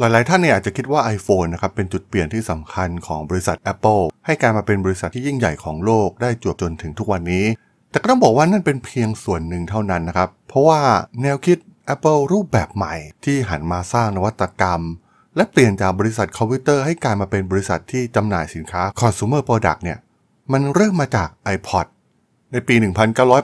หลายๆท่านเนี่ยอาจจะคิดว่า iPhone นะครับเป็นจุดเปลี่ยนที่สำคัญของบริษัท Apple ให้การมาเป็นบริษัทที่ยิ่งใหญ่ของโลกได้จวบจนถึงทุกวันนี้ แต่ก็ต้องบอกว่านั่นเป็นเพียงส่วนหนึ่งเท่านั้นนะครับ เพราะว่าแนวคิด Apple รูปแบบใหม่ที่หันมาสร้างนวัตกรรม และเปลี่ยนจากบริษัทคอมพิวเตอร์ให้กลายมาเป็นบริษัทที่จำหน่ายสินค้า consumer product เนี่ยมันเริ่มมาจาก iPod ในปี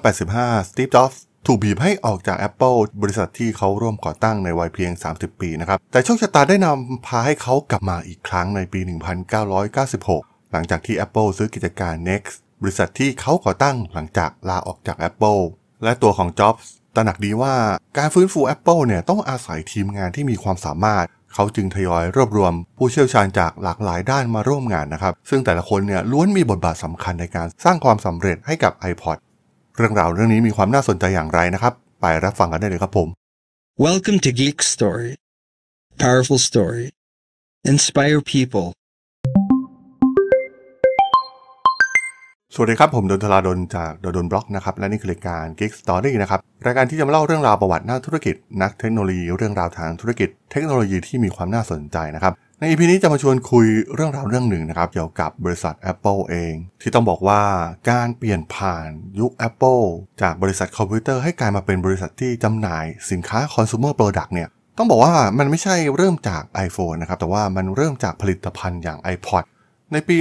1985 Steve Jobs ถูกบีบให้ออกจาก Apple บริษัทที่เขาร่วมก่อตั้งในวัยเพียง 30 ปีนะครับแต่โชคชะตาได้นำพาให้เขากลับมาอีกครั้งในปี 1996 หลังจากที่ Apple ซื้อกิจการ Next บริษัทที่เขาก่อตั้งหลังจากลาออกจาก Apple และตัวของ Jobs ตระหนักดีว่าการฟื้นฟู Apple เนี่ยต้องอาศัยทีมงานที่มีความสามารถ เขาจึงทยอยรวบรวมผู้เชี่ยวชาญจากหลากหลายด้านมาร่วมงานนะครับซึ่งแต่ละคนเนี่ยล้วนมีบทบาทสำคัญในการสร้างความสำเร็จให้กับ iPod เรื่องราวเรื่องนี้มีความน่าสนใจอย่างไรนะครับ ไปรับฟังกันได้เลยครับผม Welcome to Geek Story Powerful Story Inspire People สวัสดีครับ ผมดนทลาดนจากดนดนบล็อกนะครับ และนี่คือรายการ Geek Story นะครับ รายการที่จะมาเล่าเรื่องราว ประวัติหน้าธุรกิจ นักเทคโนโลยีเรื่องราวทางธุรกิจเทคโนโลยีที่มีความน่าสนใจนะครับในอีพีนี้จะมาชวนคุยเรื่องราวเรื่องหนึ่งนะครับเกี่ยวกับบริษัท Apple เอง ที่ต้องบอกว่าการเปลี่ยนผ่านยุค Apple จากบริษัทคอมพิวเตอร์ให้กลายมาเป็นบริษัทที่จำหน่ายสินค้าคอน sumer product เนี่ยต้องบอกว่ามันไม่ใช่เริ่มจาก iPhone นะครับแต่ว่ามันเริ่มจากผลิตภัณฑ์อย่าง iPod ในปี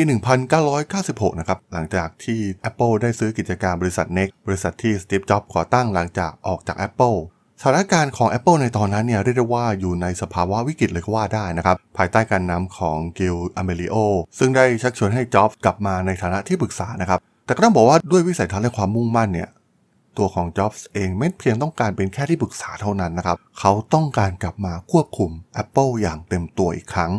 1996 นะครับ หลังจากที่ Apple ได้ซื้อกิจการบริษัท n e x กบริษัทที่สตีฟจ็อบส์ก่อตั้งหลังจากออกจาก Apple ถานการณ์ของ Apple ในตอนนั้นเนี่ยเรียกได้ว่าอยู่ในสภาวะวิกฤตเลยก็ว่าได้นะครับ ภายใต้การนำของกิลอเมริโอซึ่งได้ชักชวนให้จ็อบกลับมาในฐานะที่ปรึกษานะครับ แต่ก็ต้องบอกว่าด้วยวิสัยทัศน์และความมุ่งมั่นเนี่ย ตัวของจ็อบส์เองไม่เพียงต้องการเป็นแค่ที่ปรึกษาเท่านั้นนะครับ เขาต้องการกลับมาควบคุม Apple อย่างเต็มตัวอีกครั้ง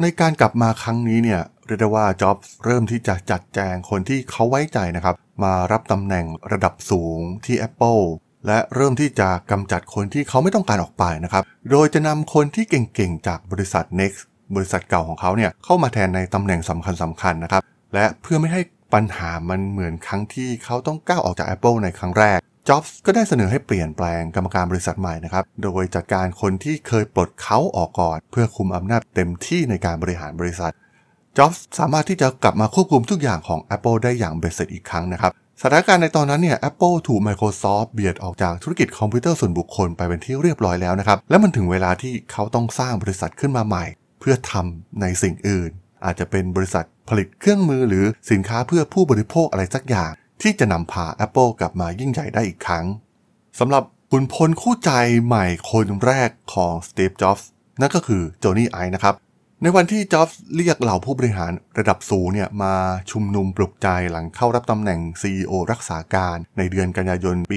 ในการกลับมาครั้งนี้เนี่ยเรียกได้ว่าจ็อบส์เริ่มที่จะจัดแจงคนที่เขาไว้ใจนะครับมารับตำแหน่งระดับสูงที่ Apple และเริ่มที่จะกำจัดคนที่เขาไม่ต้องการออกไปนะครับ โดยจะนำคนที่เก่งๆ จากบริษัท Next บริษัทเก่าของเขาเนี่ยเข้ามาแทนในตำแหน่งสำคัญสำคัญนะครับ และเพื่อไม่ให้ปัญหามันเหมือนครั้งที่เขาต้องก้าวออกจาก Apple ในครั้งแรกจ็อบส์ก็ได้เสนอให้เปลี่ยนแปลงกรรมการบริษัทใหม่นะครับ โดยจัดการคนที่เคยปลดเขาออกก่อน เพื่อคุมอำนาจเต็มที่ในการบริหารบริษัทจ็อบส์สามารถที่จะกลับมาควบคุมทุกอย่างของ Apple ได้อย่างเบ็ดเสร็จอีกครั้งนะครับสถานการณ์ในตอนนั้นเนี่ย Apple ถูก Microsoft เบียดออกจากธุรกิจคอมพิวเตอร์ส่วนบุคคลไปเป็นที่เรียบร้อยแล้วนะครับและมันถึงเวลาที่เขาต้องสร้างบริษัทขึ้นมาใหม่เพื่อทำในสิ่งอื่น อาจจะเป็นบริษัทผลิตเครื่องมือหรือสินค้าเพื่อผู้บริโภคอะไรสักอย่าง ที่จะนำพา Apple กลับมายิ่งใหญ่ได้อีกครั้งสำหรับคุณพลคู่ใจใหม่คนแรกของสตีฟจ็อบส์นั่นก็คือโจนี่ไอนะครับในวันที่จ็อบส์เรียกเหล่าผู้บริหารระดับสูงเนี่ยมาชุมนุมปลุกใจหลังเข้ารับตำแหน่ง CEO รักษาการในเดือนกันยายนปี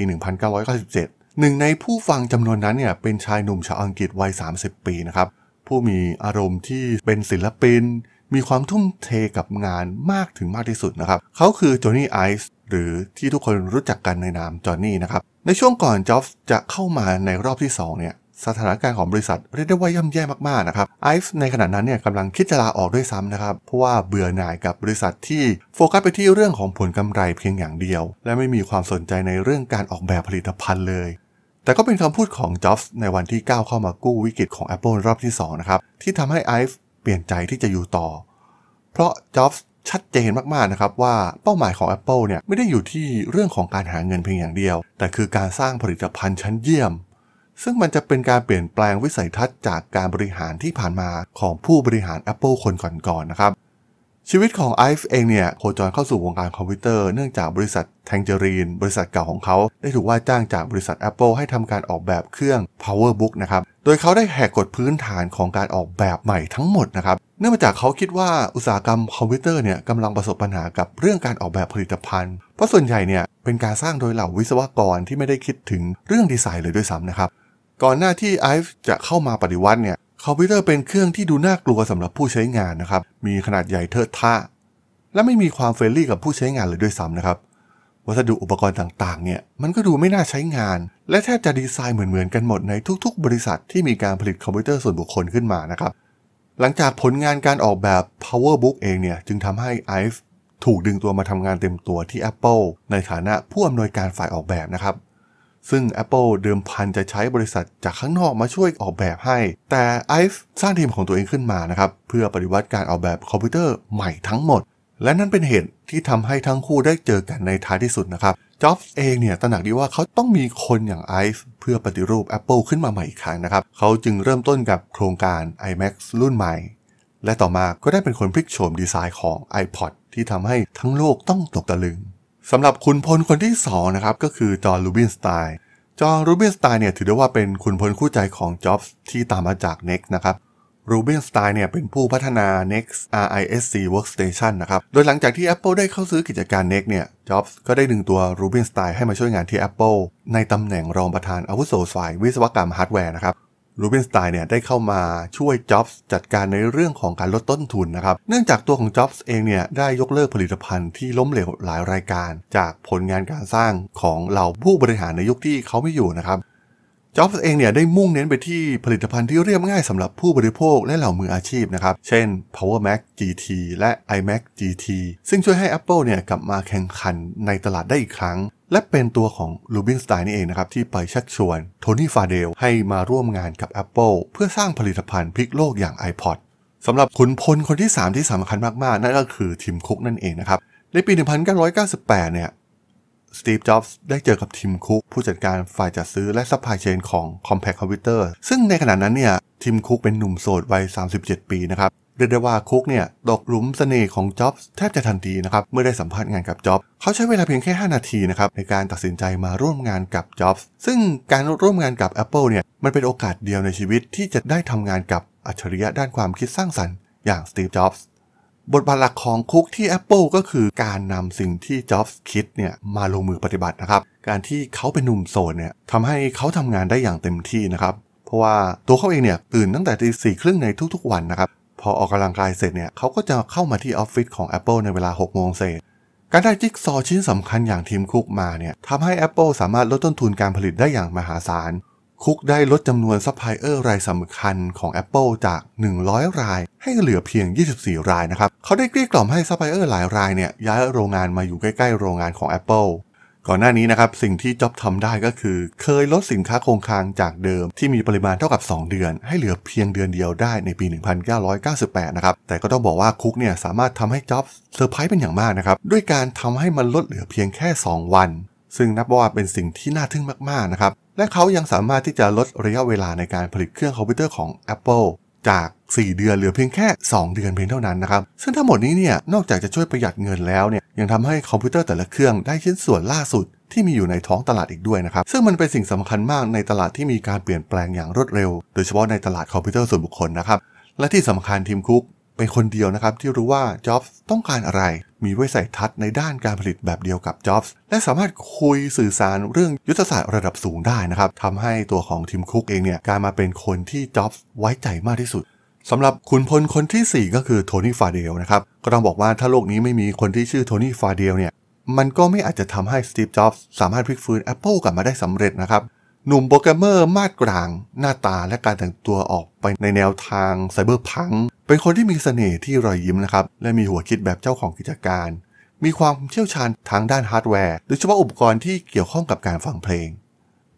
1997 หนึ่งในผู้ฟังจำนวนนั้นเนี่ยเป็นชายหนุ่มชาวอังกฤษวัย 30 ปีนะครับผู้มีอารมณ์ที่เป็นศิลปิน มีความทุ่มเทกับงานมากถึงมากที่สุดนะครับเขาคือจอห์นนี่ไอซ์หรือที่ทุกคนรู้จักกันในนามจอห์นนี่นะครับในช่วงก่อนจ็อบส์จะเข้ามาในรอบที่2เนี่ยสถานการณ์ของบริษัทเรียกได้ว่าย่ำแย่มากๆนะครับไอซ์ในขณะนั้นเนี่ยกำลังคิดจะลาออกด้วยซ้ำนะครับเพราะว่าเบื่อหน่ายกับบริษัทที่โฟกัสไปที่เรื่องของผลกำไรเพียงอย่างเดียว และไม่มีความสนใจในเรื่องการออกแบบผลิตภัณฑ์เลย แต่ก็เป็นคำพูดของจ็อบส์ในวันที่ก้าวเข้ามากู้วิกฤตของ Apple รอบที่2นะครับที่ทำให้ไอซ์เปลี่ยนใจที่จะอยู่ต่อ เพราะจ็อบส์ชัดเจนมากๆนะครับว่าเป้าหมายของ Apple เนี่ยไม่ได้อยู่ที่เรื่องของการหาเงินเพียงอย่างเดียว แต่คือการสร้างผลิตภัณฑ์ชั้นเยี่ยมซึ่งมันจะเป็นการเปลี่ยนแปลงวิสัยทัศน์จากการบริหารที่ผ่านมาของผู้บริหาร Apple คนก่อนๆนนะครับ ชีวิตของไอฟ์เองเนี่ยโคจรเข้าสู่วงการคอมพิวเตอร์ เนื่องจากบริษัทแทงเจอรีนบริษัทเก่าของเขา ได้ถูกว่าจ้างจากบริษัท Apple ให้ทำการออกแบบเครื่อง PowerBook นะครับโดยเขาได้แหกกฎพื้นฐานของการออกแบบใหม่ทั้งหมดนะครับเนื่องมาจากเขาคิดว่าอุตสาหกรรมคอมพิวเตอร์เนี่ยกำลังประสบปัญหากับเรื่องการออกแบบผลิตภัณฑ์เพราะส่วนใหญ่เนี่ยเป็นการสร้างโดยเหล่าวิศวกรที่ไม่ได้คิดถึงเรื่องดีไซน์เลยด้วยซ้ำนะครับก่อนหน้าที่ไอฟ์จะเข้ามาปฏิวัติเนี่ยคอมพิวเตอร์เป็นเครื่องที่ดูน่ากลัวสำหรับผู้ใช้งานนะครับมีขนาดใหญ่เทอะทะ และไม่มีความเฟรนลี่กับผู้ใช้งานเลยด้วยซ้ำนะครับ วัสดุอุปกรณ์ต่างๆเนี่ยมันก็ดูไม่น่าใช้งาน และแทบจะดีไซน์เหมือนๆกันหมดในทุกๆบริษัทที่มีการผลิตคอมพิวเตอร์ส่วนบุคคลขึ้นมานะครับหลังจากผลงานการออกแบบ PowerBook เองเนี่ยจึงทำให้ไอฟ์ถูกดึงตัวมาทำงานเต็มตัวที่ Apple ในฐานะผู้อำนวยการฝ่ายออกแบบนะครับซึ่ง Apple เดิมพันจะใช้บริษัทจากข้างนอกมาช่วยออกแบบให้ แต่ IVE สร้างทีมของตัวเองขึ้นมานะครับเพื่อปฏิวัติการออกแบบคอมพิวเตอร์ใหม่ทั้งหมด และนั่นเป็นเหตุที่ทำให้ทั้งคู่ได้เจอกันในท้ายที่สุดนะครับจ็อบส์เองเนี่ยตระหนักดีว่าเขาต้องมีคนอย่างไอซ์เพื่อปฏิรูป Apple ขึ้นมาใหม่อีกครั้งนะครับ เขาจึงเริ่มต้นกับโครงการ iMac รุ่นใหม่ และต่อมาก็ได้เป็นคนพลิกโฉมดีไซน์ของ iPod ที่ทำให้ทั้งโลกต้องตกตะลึงสำหรับคุณพลคนที่2นะครับก็คือจอร์ลูบินสไตน์จอร์ลูบินสไตน์เนี่ยถือได้ว่าเป็นคุณพลคู่ใจของจ็อบส์ที่ตามมาจาก NEX นะครับ รูเบนสไตน์เนี่ยเป็นผู้พัฒนา Next RISC Workstation นะครับ โดยหลังจากที่ Apple ได้เข้าซื้อกิจการ Next เนี่ยจ็อบส์ก็ได้ดึงตัวรูเบนสไตน์ให้มาช่วยงานที่ Apple ในตำแหน่งรองประธานอาวุโสฝ่าย วิศวกรรมฮาร์ดแวร์นะครับรูเบนสไตน์เนี่ยได้เข้ามาช่วยจ็อบส์จัดการในเรื่องของการลดต้นทุนนะครับ เนื่องจากตัวของจ็อบส์เองเนี่ย ได้ยกเลิกผลิตภัณฑ์ที่ล้มเหลวหลายรายการ จากผลงานการสร้างของเหล่าผู้บริหารในยุคที่เขาไม่อยู่นะครับจ็อบส์เองเนี่ยได้มุ่งเน้นไปที่ผลิตภัณฑ์ที่เรียบง่ายสำหรับผู้บริโภคและเหล่ามืออาชีพนะครับ เช่น Power Mac GT และ iMac GT ซึ่งช่วยให้ Apple เนี่ยกลับมาแข่งขันในตลาดได้อีกครั้ง และเป็นตัวของลูบินสไตน์นี่เองนะครับที่ไปชักชวน โทนี่ ฟาเดลให้มาร่วมงานกับ Apple เพื่อสร้างผลิตภัณฑ์พลิกโลกอย่าง iPod สำหรับขุนพลคนที่ 3 ที่สำคัญมาก ๆ นั่นก็คือทิมคุกนั่นเองนะครับ ในปี 1998 เนี่ยสตีฟจ็อบส์ได้เจอกับทีมคุก ผู้จัดการฝ่ายจัดซื้อและซัพพลายเชนของ Compact พิวเตอร์ซึ่งในขณะนั้นเนี่ยทีมคุกเป็นหนุ่มโสดวัย37 ปีนะครับ เรียกได้ว่าคุกเนี่ยตกหลุมสเสน่ห์ของจ็อบส์แทบจะทันทีนะครับเมื่อได้สัมภาษณ์งานกับจ็อบส์เขาใช้เวลาเพียงแค่ 5 นาทีนะครับในการตัดสินใจมาร่วมงานกับจ็อบส์ซึ่งการร่วมงานกับ Apple เนี่ยมันเป็นโอกาสเดียวในชีวิตที่จะได้ทำงานกับอัจฉริยะด้านความคิดสร้างสรรค์อย่างสตีฟ จ็อบส์บทบาทหลักของคุกที่ Apple ก็คือการนำสิ่งที่จ็อบส์คิดเนี่ยมาลงมือปฏิบัตินะครับ การที่เขาเป็นหนุ่มโสดเนี่ยทำให้เขาทำงานได้อย่างเต็มที่นะครับ เพราะว่าตัวเขาเองเนี่ยตื่นตั้งแต่ตีสี่ครึ่งในทุกๆวันนะครับ พอออกกำลังกายเสร็จเนี่ยเขาก็จะเข้ามาที่ออฟฟิศของ Apple ในเวลา 6 โมงเศษการได้จิ๊กซอชิ้นสำคัญอย่างทีมคุกมาเนี่ยทำให้ Apple สามารถลดต้นทุนการผลิตได้อย่างมหาศาลคุกได้ลดจำนวนซัพพลายเออร์รายสำคัญของ Apple จาก 100 ราย ให้เหลือเพียง 24 รายนะครับ เขาได้เกลี้ยกล่อมให้ซัพพลายเออร์หลายรายเนี่ยย้ายโรงงานมาอยู่ใกล้ ๆ โรงงานของ Apple ก่อนหน้านี้นะครับสิ่งที่จ็อบทำได้ก็คือ เคยลดสินค้าคงคลังจากเดิม ที่มีปริมาณเท่ากับ 2 เดือน ให้เหลือเพียงเดือนเดียวได้ในปี 1998นะครับ แต่ก็ต้องบอกว่าคุกเนี่ยสามารถทำให้จ็อบเซอร์ไพรส์เป็นอย่างมากนะครับด้วยการทำให้มันลดเหลือเพียงแค่ 2 วัน ซึ่งนับว่าเป็นสิ่งที่น่าทึ่งมาก ๆนะครับและเขายังสามารถที่จะลดระยะเวลาในการผลิตเครื่องคอมพิวเตอร์ของ Apple จาก 4 เดือนเหลือเพียงแค่ 2 เดือนเพียงเท่านั้นนะครับซึ่งทั้งหมดนี้เนี่ยนอกจากจะช่วยประหยัดเงินแล้วเนี่ยยังทำให้คอมพิวเตอร์แต่ละเครื่องได้ชิ้นส่วนล่าสุดที่มีอยู่ในท้องตลาดอีกด้วยนะครับซึ่งมันเป็นสิ่งสำคัญมากในตลาดที่มีการเปลี่ยนแปลงอย่างรวดเร็ว โดยเฉพาะในตลาดคอมพิวเตอร์ส่วนบุคคลนะครับและที่สำคัญทีมคุกเป็นคนเดียวนะครับ ที่รู้ว่าจ็อบส์ต้องการอะไรมีวิสัยทัศน์ในด้านการผลิตแบบเดียวกับจ็อบส์และสามารถคุยสื่อสารเรื่องยุทธศาสตร์ระดับสูงได้นะครับทำให้ตัวของทีมคุกเองเนี่ยกลายมาเป็นคนที่จ็อบส์ไว้ใจมากที่สุดสำหรับขุนพลคนที่ 4 ก็คือโทนี่ฟาเดลนะครับ ก็ต้องบอกว่าถ้าโลกนี้ไม่มีคนที่ชื่อโทนี่ฟาเดลเนี่ย มันก็ไม่อาจจะทำให้สตีฟจ็อบส์สามารถพลิกฟื้น Apple กลับมาได้สำเร็จนะครับหนุ่มโปรแกรมเมอร์มาดกลางหน้าตา และการแต่งตัวออกไปในแนวทางไซเบอร์พังเป็นคนที่มีเสน่ห์ที่รอยยิ้มนะครับ และมีหัวคิดแบบเจ้าของกิจการ มีความเชี่ยวชาญ ทางด้านฮาร์ดแวร์ โดยเฉพาะอุปกรณ์ที่เกี่ยวข้องกับการฟังเพลง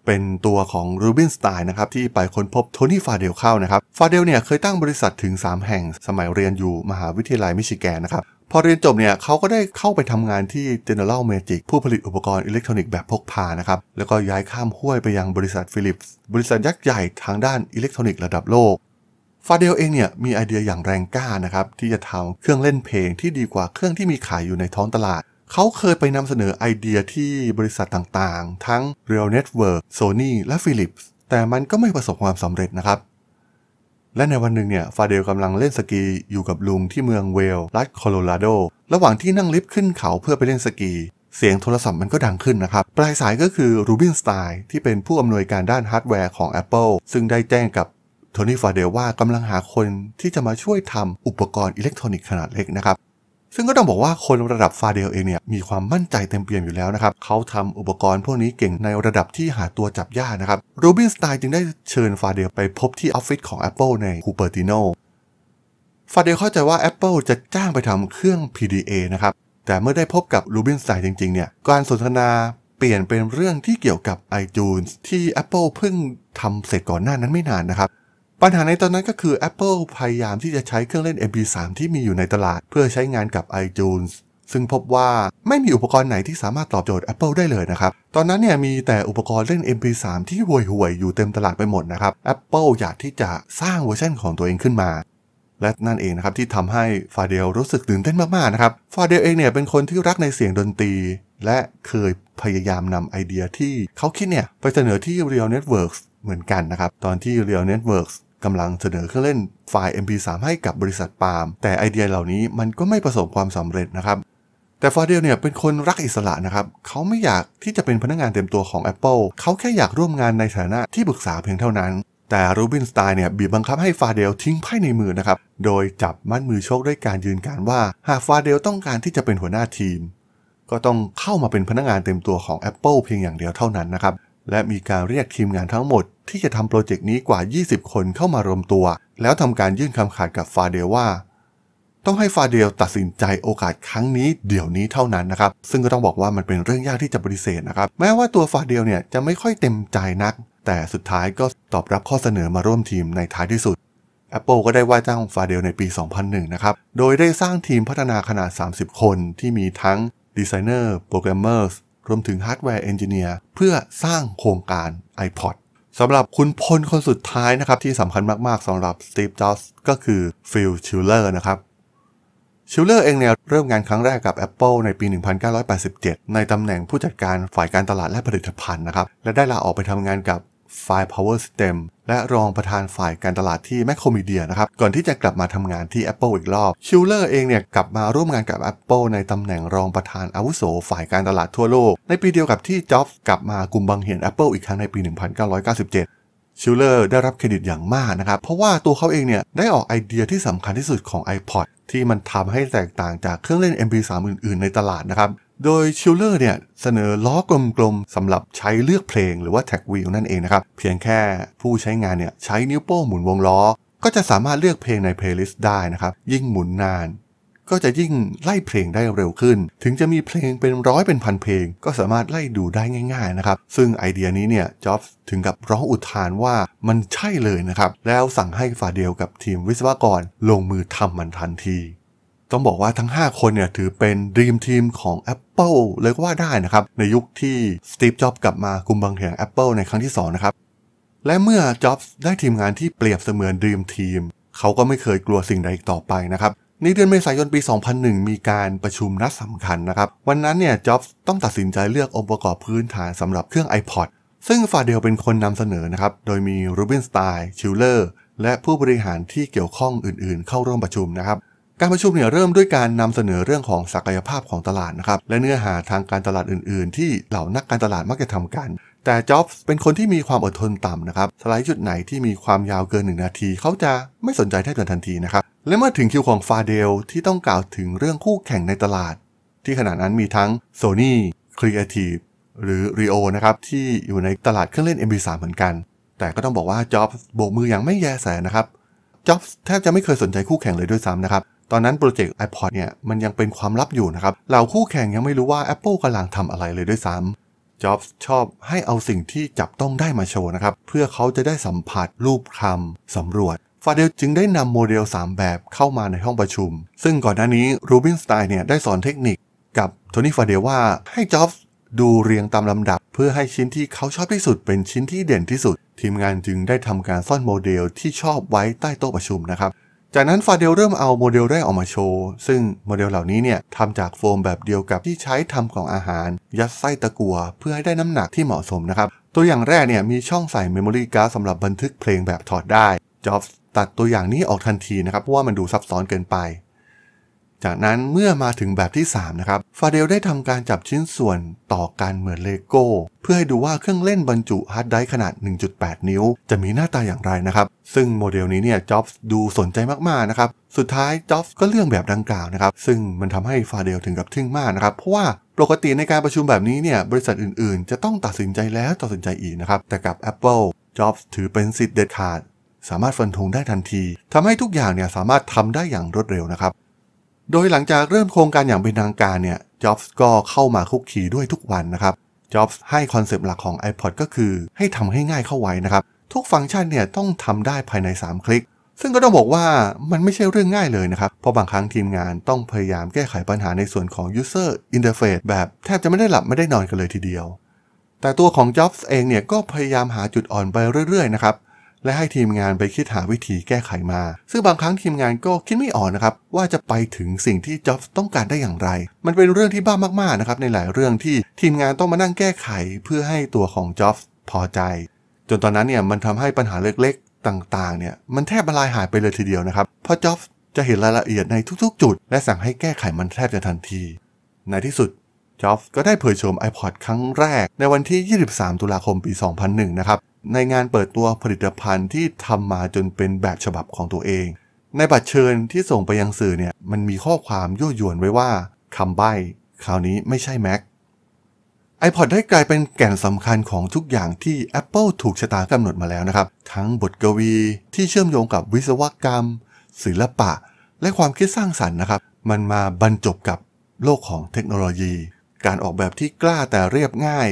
เป็นตัวของรูบินสไตน์นะครับที่ไปค้นพบโทนี่ฟาเดลเข้านะครับ ฟาเดลเนี่ยเคยตั้งบริษัทถึง 3 แห่งสมัยเรียนอยู่มหาวิทยาลัยมิชิแกนนะครับ พอเรียนจบเนี่ยเขาก็ได้เข้าไปทำงานที่ General Magic ผู้ผลิตอุปกรณ์อิเล็กทรอนิกส์แบบพกพานะครับ แล้วก็ย้ายข้ามห้วยไปยังบริษัทฟิลิปส์บริษัทยักษ์ใหญ่ทางด้านอิเล็กทรอนิกส์ระดับโลกฟาเดลเองเนี่ยมีไอเดียอย่างแรงกล้านะครับที่จะทำเครื่องเล่นเพลงที่ดีกว่าเครื่องที่มีขายอยู่ในท้องตลาด เขาเคยไปนำเสนอไอเดียที่บริษัทต่างๆ ทั้ง Real Network, Sony และ Philips แต่มันก็ไม่ประสบความสำเร็จนะครับ และในวันหนึ่งเนี่ยฟาเดลกำลังเล่นสกีอยู่กับลุงที่เมืองเวล รัฐโคโลราโดระหว่างที่นั่งลิฟต์ขึ้นเขาเพื่อไปเล่นสกี เสียงโทรศัพท์มันก็ดังขึ้นนะครับปลายสายก็คือรูบินสไตน์ที่เป็นผู้อำนวยการด้านฮาร์ดแวร์ของ Apple ซึ่งได้แจ้งกับทนี่ฟาเดลว่ากำลังหาคนที่จะมาช่วยทำอุปกรณ์อิเล็กทรอนิกส์ขนาดเล็กนะครับซึ่งก็ต้องบอกว่าคนระดับฟาเดลเองเนี่ยมีความมั่นใจเต็มเปี่ยมอยู่แล้วนะครับเขาทำอุปกรณ์พวกนี้เก่งในระดับที่หาตัวจับยากนะครับโรบินสไตน์จึงได้เชิญฟาเดลไปพบที่ออฟฟิศของ Apple ในคูเปอร์ติโนฟาเดลเข้าใจว่า Apple จะจ้างไปทำเครื่อง PDA นะครับแต่เมื่อได้พบกับโรบินสไตน์จริงๆเนี่ยการสนทนาเปลี่ยนเป็นเรื่องที่เกี่ยวกับ iTunes ที่ Apple เพิ่งทำเสร็จก่อนหน้านั้นไม่นานนะครับปัญหาในตอนนั้นก็คือ Apple พยายามที่จะใช้เครื่องเล่น MP3 ที่มีอยู่ในตลาดเพื่อใช้งานกับ iTunes ซึ่งพบว่าไม่มีอุปกรณ์ไหนที่สามารถตอบโจทย์ Apple ได้เลยนะครับ ตอนนั้นเนี่ยมีแต่อุปกรณ์เล่น MP3 ที่ห่วยๆอยู่เต็มตลาดไปหมดนะครับ Apple อยากที่จะสร้างเวอร์ชันของตัวเองขึ้นมา และนั่นเองนะครับที่ทำให้ฟาเดลรู้สึกตื่นเต้นมากๆนะครับฟาเดลเองเนี่ยเป็นคนที่รักในเสียงดนตรีและเคยพยายามนำไอเดียที่เขาคิดเนี่ยไปเสนอที่ Real Networks เหมือนกันนะครับตอนที่ Real Networks กำลังเสนอเครื่องเล่นไฟล์ MP3 ให้กับบริษัทปาล์ม แต่ไอเดียเหล่านี้มันก็ไม่ประสบความสำเร็จนะครับ แต่ฟาเดลเนี่ยเป็นคนรักอิสระนะครับ เขาไม่อยากที่จะเป็นพนักงงานเต็มตัวของ Apple เขาแค่อยากร่วมงานในฐานะที่ปรึกษาเพียงเท่านั้น แต่รูบินสไตน์เนี่ยบีบบังคับให้ฟาเดลทิ้งไพ่ในมือนะครับ โดยจับมัดมือโชคด้วยการยืนการว่า หากฟาเดลต้องการที่จะเป็นหัวหน้าทีม ก็ต้องเข้ามาเป็นพนักงงานเต็มตัวของ Apple เพียงอย่างเดียวเท่านั้นนะครับและมีการเรียกทีมงานทั้งหมดที่จะทำโปรเจกต์นี้กว่า 20 คนเข้ามารวมตัว แล้วทำการยื่นคำขาดกับฟาเดลว่า ต้องให้ฟาเดลตัดสินใจโอกาสครั้งนี้ เดี๋ยวนี้เท่านั้นนะครับซึ่งก็ต้องบอกว่ามันเป็นเรื่องยากที่จะปฏิเสธนะครับ แม้ว่าตัวฟาเดลเนี่ยจะไม่ค่อยเต็มใจนัก แต่สุดท้ายก็ตอบรับข้อเสนอมาร่วมทีมในท้ายที่สุด Apple ก็ได้ว่าจ้างฟาเดลในปี 2001 นะครับโดยได้สร้างทีมพัฒนาขนาด 30 คนที่มีทั้งดีไซเนอร์โปรแกรมเมอร์รวมถึงฮาร์ดแวร์เอนจิเนียร์เพื่อสร้างโครงการ iPod สำหรับคุณพลคนสุดท้ายนะครับที่สำคัญมาก ๆสำหรับสตีฟจ็อบส์ก็คือฟิลชิลเลอร์นะครับชิลเลอร์เองเนี่ยเริ่มงานครั้งแรกกับ Apple ในปี 1987 ในตำแหน่งผู้จัดการฝ่ายการตลาดและผลิตภัณฑ์นะครับและได้ลาออกไปทำงานกับ Fire Power System และรองประธานฝ่ายการตลาดที่แมคโครมีเดียนะครับ ก่อนที่จะกลับมาทำงานที่ Apple อีกรอบชิลเลอร์เองเนี่ยกลับมาร่วมงานกับ Apple ในตำแหน่งรองประธานอาวุโสฝ่ายการตลาดทั่วโลกในปีเดียวกับที่จ็อบส์กลับมากลุ่มบังเหียน Apple อีกครั้งในปี 1997ชิลเลอร์ได้รับเครดิตอย่างมากนะครับ เพราะว่าตัวเขาเองเนี่ยได้ออกไอเดียที่สำคัญที่สุดของ iPod ที่มันทำให้แตกต่างจากเครื่องเล่น MP3 อื่น ๆในตลาดนะครับโดยชิลเลอร์เนี่ยเสนอล้อกลมๆสำหรับใช้เลือกเพลงหรือว่าแท็กวีลนั่นเองนะครับเพียงแค่ผู้ใช้งานเนี่ยใช้นิ้วโป้งหมุนวงล้อ ก็จะสามารถเลือกเพลงในเพลย์ลิสต์ได้นะครับยิ่งหมุนนาน ก็จะยิ่งไล่เพลงได้เร็วขึ้น ถึงจะมีเพลงเป็นร้อยเป็นพันเพลงก็สามารถไล่ดูได้ง่ายๆนะครับซึ่งไอเดียนี้เนี่ยจ็อบส์ถึงกับร้องอุทานว่ามันใช่เลยนะครับแล้วสั่งให้ฝ่าเดียวกับทีมวิศวกร ลงมือทำมันทันทีต้องบอกว่าทั้ง 5 คนเนี่ยถือเป็นดีมทีมของ Apple เลยก็ว่าได้นะครับ ในยุคที่สตีฟจ็อบกลับมากุมบังเหียง Apple ในครั้งที่ 2 นะครับ และเมื่อจ็อบส์ได้ทีมงานที่เปรียบเสมือนดีมทีมเขาก็ไม่เคยกลัวสิ่งใดอีกต่อไปนะครับ ในเดือนเมษายนปี 2001 มีการประชุมนัดสำคัญนะครับ วันนั้นเนี่ยจ็อบส์ต้องตัดสินใจเลือกองค์ประกอบพื้นฐานสำหรับเครื่อง iPod ซึ่งฟาเดลเป็นคนนำเสนอนะครับโดยมีรูบินสไตน์ชิลเลอร์และผู้บริหารที่เกี่ยวข้องอื่น ๆ เข้าร่วมประชุมนะครับการประชุมเนี่ยเริ่มด้วยการนำเสนอเรื่องของศักยภาพของตลาดนะครับและเนื้อหาทางการตลาดอื่นๆที่เหล่านักการตลาดมักจะทำกัน แต่จ็อบส์เป็นคนที่มีความอดทนต่ำนะครับสไลด์จุดไหนที่มีความยาวเกินหนึ่งนาที เขาจะไม่สนใจแทบจะทันทีนะครับและเมื่อถึงคิวของฟาเดลที่ต้องกล่าวถึงเรื่องคู่แข่งในตลาด ที่ขณะนั้นมีทั้ง Sony Creative หรือ r i o นะครับที่อยู่ในตลาดเครื่องเล่น m p 3เหมือนกัน แต่ก็ต้องบอกว่าจ็อบส์โบกมืออย่างไม่แยแสนะครับจ็อบส์แทบจะไม่เคยสนใจคู่แข่งเลยด้วยซ้ำนะครับตอนนั้นโปรเจกต์ iPod เนี่ย มันยังเป็นความลับอยู่นะครับ เหล่าคู่แข่งยังไม่รู้ว่า Apple กำลังทำอะไรเลยด้วยซ้ำจ็อบส์ชอบให้เอาสิ่งที่จับต้องได้มาโชว์นะครับ เพื่อเขาจะได้สัมผัสรูปคำสำรวจฟาเดลจึงได้นำโมเดล 3 แบบเข้ามาในห้องประชุม ซึ่งก่อนหน้านี้รูบินสไตน์เนี่ยได้สอนเทคนิค กับโทนี่ฟาเดลว่าให้จ็อบส์ดูเรียงตามลำดับ เพื่อให้ชิ้นที่เขาชอบที่สุด เป็นชิ้นที่เด่นที่สุด ทีมงานจึงได้ทำการซ่อนโมเดล ที่ชอบไว้ใต้โต๊ะประชุมนะครับจากนั้นฟาเดลเริ่มเอาโมเดลแรกออกมาโชว์ ซึ่งโมเดลเหล่านี้เนี่ยทำจากโฟมแบบเดียวกับที่ใช้ทำกล่องอาหาร ยัดไส้ตะกัวเพื่อให้ได้น้ำหนักที่เหมาะสมนะครับ ตัวอย่างแรกเนี่ยมีช่องใส่เมมโมรี่การ์ดสำหรับบันทึกเพลงแบบถอดได้ จอบตัดตัวอย่างนี้ออกทันทีนะครับเพราะว่ามันดูซับซ้อนเกินไปจากนั้นเมื่อมาถึงแบบที่3นะครับฟาเดลได้ทำการจับชิ้นส่วนต่อการเหมือนเลโก้ เพื่อให้ดูว่าเครื่องเล่นบรรจุฮาร์ดไดร์ขนาด 1.8 นิ้ว จะมีหน้าตาอย่างไรนะครับ ซึ่งโมเดลนี้เนี่ยจ็อบส์ดูสนใจมากๆนะครับสุดท้ายจ็อบส์ก็เลือกแบบดังกล่าวนะครับซึ่งมันทำให้ฟาเดลถึงกับทึ่งมากนะครับเพราะว่าปกติในการประชุมแบบนี้เนี่ยบริษัทอื่นๆ จะต้องตัดสินใจแล้วตัดสินใจอีกนะครับแต่กับ Apple อบส์ถือเป็นสิทธิ์เด็ดขาดสามารถฟันธงได้ทันที ทำให้ทุกอย่างเนี่ยสามารถทำได้อย่างรวดเร็วนะครับโดยหลังจากเริ่มโครงการอย่างเป็นทางการเนี่ย จ็อบส์ก็เข้ามาคุกคีด้วยทุกวันนะครับ จ็อบส์ให้คอนเซปต์หลักของ iPod ก็คือให้ทำให้ง่ายเข้าไว้นะครับ ทุกฟังก์ชันเนี่ยต้องทำได้ภายใน 3 คลิก ซึ่งก็ต้องบอกว่ามันไม่ใช่เรื่องง่ายเลยนะครับ เพราะบางครั้งทีมงานต้องพยายามแก้ไขปัญหาในส่วนของ User Interface แบบแทบจะไม่ได้หลับไม่ได้นอนกันเลยทีเดียว แต่ตัวของ Jobs เองเนี่ยก็พยายามหาจุดอ่อนไปเรื่อยๆ นะครับและให้ทีมงานไปคิดหาวิธีแก้ไข มา ซึ่งบางครั้งทีมงานก็คิดไม่ออกนะครับว่าจะไปถึงสิ่งที่จ็อบต้องการได้อย่างไร มันเป็นเรื่องที่บ้ามากๆนะครับในหลายเรื่องที่ทีมงานต้องมานั่งแก้ไขเพื่อให้ตัวของจ็อบพอใจ จนตอนนั้นเนี่ยมันทำให้ปัญหาเล็กๆ ต่าง ๆเนี่ยมันแทบละลายหายไปเลยทีเดียวนะครับ เพราะจ็อบจะเห็นรายละเอียดในทุกๆจุดและสั่งให้แก้ไขมันแทบจะทันที ในที่สุดจ็อบก็ได้เผยโฉม iPod ครั้งแรก ในวันที่ 23 ตุลาคมปี2001นะครับในงานเปิดตัวผลิตภัณฑ์ที่ทำมาจนเป็นแบบฉบับของตัวเอง ในบัตรเชิญที่ส่งไปยังสื่อเนี่ยมันมีข้อความยั่วยวนไว้ว่าคำใบ้คราวนี้ไม่ใช่แม็ก iPod ได้กลายเป็นแก่นสำคัญของทุกอย่างที่ Apple ถูกชะตากำหนดมาแล้วนะครับ ทั้งบทกวีที่เชื่อมโยงกับวิศวกรรม ศิลปะ และความคิดสร้างสรรค์นะครับ มันมาบรรจบกับโลกของเทคโนโลยี การออกแบบที่กล้าแต่เรียบง่าย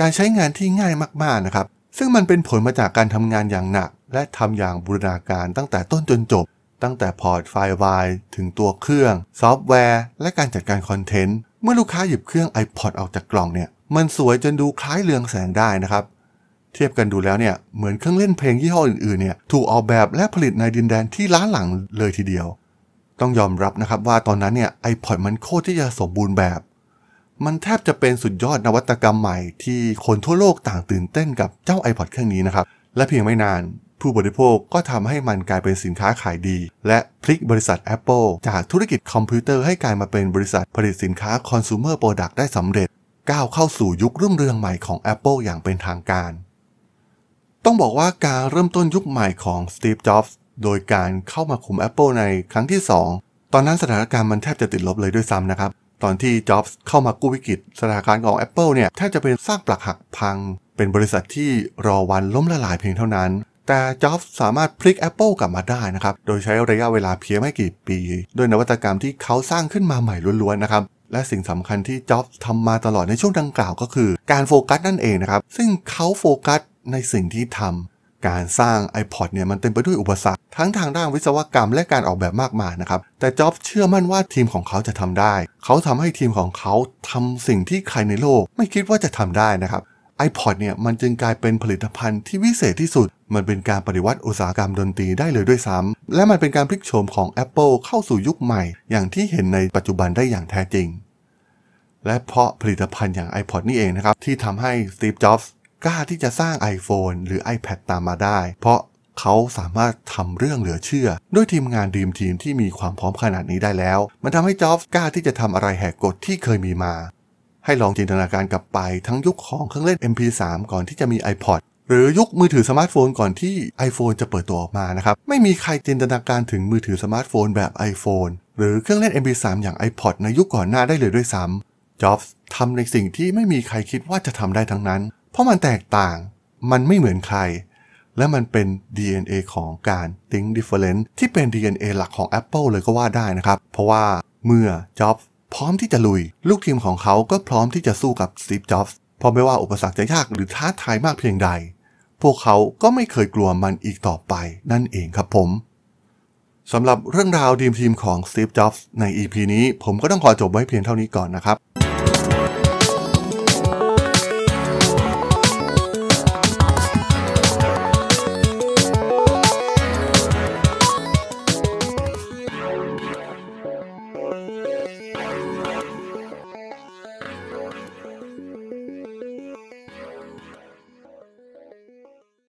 การใช้งานที่ง่ายมาก ๆนะครับซึ่งมันเป็นผลมาจากการทำงานอย่างหนัก และทำอย่างบูรณาการตั้งแต่ต้นจนจบ ตั้งแต่พอร์ตไฟล์ไวถึงตัวเครื่อง ซอฟต์แวร์ และการจัดการคอนเทนต์ เมื่อลูกค้าหยิบเครื่อง iPod ออกจากกล่องเนี่ย มันสวยจนดูคล้ายเรืองแสงได้นะครับ เทียบกันดูแล้วเนี่ย เหมือนเครื่องเล่นเพลงยี่ห้ออื่นๆเนี่ยถูกออกแบบและผลิตในดินแดนที่ล้าหลังเลยทีเดียว ต้องยอมรับนะครับว่าตอนนั้นเนี่ยไอพอดมันโคตรที่จะสมบูรณ์แบบมันแทบจะเป็นสุดยอดนวัตกรรมใหม่ที่คนทั่วโลกต่างตื่นเต้นกับเจ้า iPod เครื่องนี้นะครับ และเพียงไม่นานผู้บริโภคก็ทำให้มันกลายเป็นสินค้าขายดี และพลิกบริษัท Apple จากธุรกิจคอมพิวเตอร์ให้กลายมาเป็นบริษัทผลิตสินค้าคอน sumer product ได้สำเร็จก้าวเข้าสู่ยุครุ่งเรืองใหม่ของ Apple อย่างเป็นทางการ ต้องบอกว่าการเริ่มต้นยุคใหม่ของสตีฟจ็อบส์โดยการเข้ามาคุม Apple ในครั้งที่ 2 ตอนนั้นสถานการณ์มันแทบจะติดลบเลยด้วยซ้ำนะครับตอนที่จ็อบส์เข้ามากู้วิกฤตสถานการณ์ของ Apple เนี่ยแทบจะเป็นสร้างปลักหักพัง เป็นบริษัทที่รอวันล้มละลายเพียงเท่านั้น แต่จ็อบส์สามารถพลิก Apple กลับมาได้นะครับ โดยใช้ระยะเวลาเพียงไม่กี่ปีด้วยนวัตกรรมที่เขาสร้างขึ้นมาใหม่ล้วนๆนะครับ และสิ่งสำคัญที่จ็อบส์ทำมาตลอดในช่วงดังกล่าวก็คือ การโฟกัสนั่นเองนะครับซึ่งเขาโฟกัสในสิ่งที่ทำการสร้าง iPod เนี่ย มันเต็มไปด้วยอุปสรรค ทั้งทางด้านวิศวกรรม และการออกแบบมากมายนะครับ แต่จ็อบเชื่อมั่นว่าทีมของเขาจะทำได้ เขาทำให้ทีมของเขาทำสิ่งที่ใครในโลก ไม่คิดว่าจะทำได้นะครับ iPod เนี่ย มันจึงกลายเป็นผลิตภัณฑ์ที่วิเศษที่สุด มันเป็นการปฏิวัติอุตสาหกรรมดนตรีได้เลยด้วยซ้ำและมันเป็นการพลิกโฉมของ Apple เข้าสู่ยุคใหม่ อย่างที่เห็นในปัจจุบันได้อย่างแท้จริง และเพราะผลิตภัณฑ์อย่าง iPod นี่เองนะครับที่ทำให้ Steve Jobs กล้าที่จะสร้าง iPhone หรือ iPad ตามมาได้ เพราะเขาสามารถทำเรื่องเหลือเชื่อ ด้วยทีมงานดีมทีมที่มีความพร้อมขนาดนี้ได้แล้ว มันทำให้จ็อบส์กล้าที่จะทำอะไรแหกกฎที่เคยมีมา ให้ลองจินตนาการกลับไปทั้งยุคของเครื่องเล่น MP3 ก่อนที่จะมี iPod หรือยุคมือถือสมาร์ทโฟนก่อนที่ iPhone จะเปิดตัวออกมานะครับ ไม่มีใครจินตนาการถึงมือถือสมาร์ทโฟนแบบ iPhone หรือเครื่องเล่น MP3 อย่าง iPod ในยุคก่อนหน้าได้เลยด้วยซ้ำจ็อบส์ทำในสิ่งที่ไม่มีใครคิดว่าจะทำได้ทั้งนั้นเพราะมันแตกต่าง มันไม่เหมือนใคร และมันเป็น DNA ของการ Think Different ที่เป็น DNA หลักของ Apple เลยก็ว่าได้นะครับ เพราะว่าเมื่อจ็อบพร้อมที่จะลุยลูกทีมของเขาก็พร้อมที่จะสู้กับสตีฟจ็อบส์เพราะไม่ว่าอุปสรรคจะยากหรือท้าทายมากเพียงใด พวกเขาก็ไม่เคยกลัวมันอีกต่อไป นั่นเองครับผมสำหรับเรื่องราวดีมทีมของสตีฟจ็อบส์ใน EP นี้ ผมก็ต้องขอจบไว้เพียงเท่านี้ก่อนนะครับ